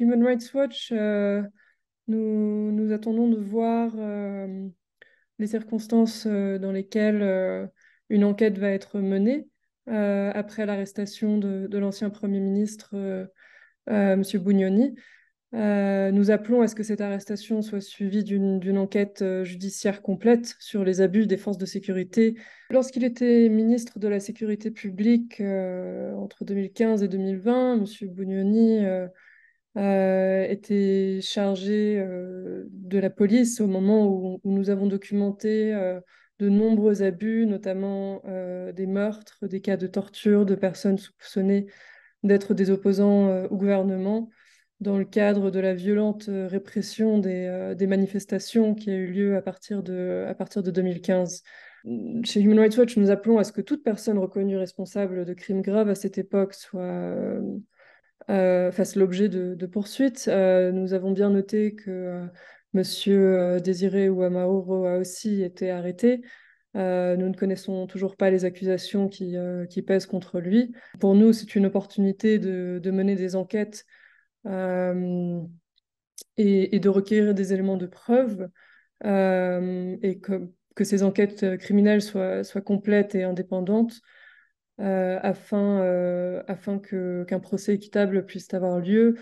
Human Rights Watch, euh, nous, attendons de voir euh, les circonstances euh, dans lesquelles une enquête va être menée après l'arrestation de, de l'ancien Premier ministre, M. Bugnoni. nous appelons à ce que cette arrestation soit suivie d'une enquête judiciaire complète sur les abus des forces de sécurité. Lorsqu'il était ministre de la Sécurité publique entre 2015 et 2020, M. Bugnoni euh, était chargé euh, de la police au moment où, nous avons documenté euh, de nombreux abus, notamment des meurtres, des cas de torture de personnes soupçonnées d'être des opposants au gouvernement, dans le cadre de la violente répression des, des, manifestations qui a eu lieu à partir de, à partir de 2015. Mmh, chez Human Rights Watch, nous appelons à ce que toute personne reconnue responsable de crimes graves à cette époque soit euh, fasse l'objet de, poursuites. Euh, nous avons bien noté que euh, Monsieur Désiré Ouamaoro a aussi été arrêté. nous ne connaissons toujours pas les accusations qui, pèsent contre lui. Pour nous, c'est une opportunité de, mener des enquêtes et, de requérir des éléments de preuve et que, ces enquêtes criminelles soient complètes et indépendantes euh, afin, euh, afin que, qu'un procès équitable puisse avoir lieu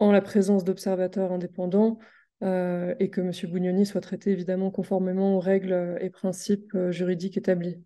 en la présence d'observateurs indépendants euh, et que M. Bougnoni soit traité évidemment conformément aux règles et principes juridiques établis.